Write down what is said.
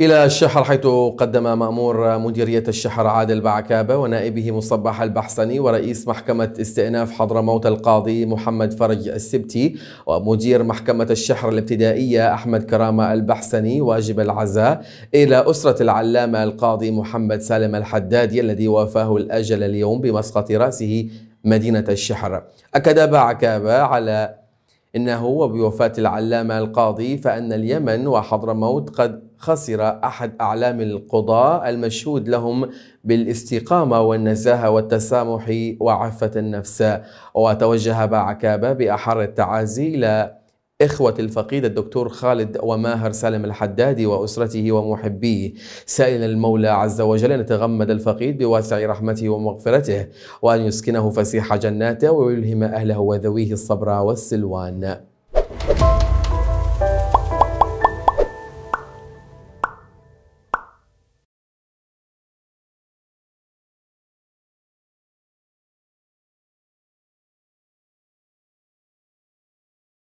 إلى الشحر حيث قدم مأمور مديرية الشحر عادل بعكابة ونائبه مصباح البحصني ورئيس محكمة استئناف حضرموت القاضي محمد فرج السبتي ومدير محكمة الشحر الابتدائية أحمد كرامة البحصني واجب العزاء إلى أسرة العلامة القاضي محمد سالم الحدادي الذي وافاه الأجل اليوم بمسقط رأسه مدينة الشحر أكد بعكابة على إنه وبوفاة العلامة القاضي فأن اليمن وحضرموت قد خسر أحد أعلام القضاء المشهود لهم بالاستقامة والنزاهة والتسامح وعفة النفس وتوجه بعكابة بأحر التعازي إلى إخوة الفقيد الدكتور خالد وماهر سالم الحدادي وأسرته ومحبيه سائلا المولى عز وجل أن يتغمد الفقيد بواسع رحمته ومغفرته وأن يسكنه فسيح جناته ويلهم أهله وذويه الصبر والسلوان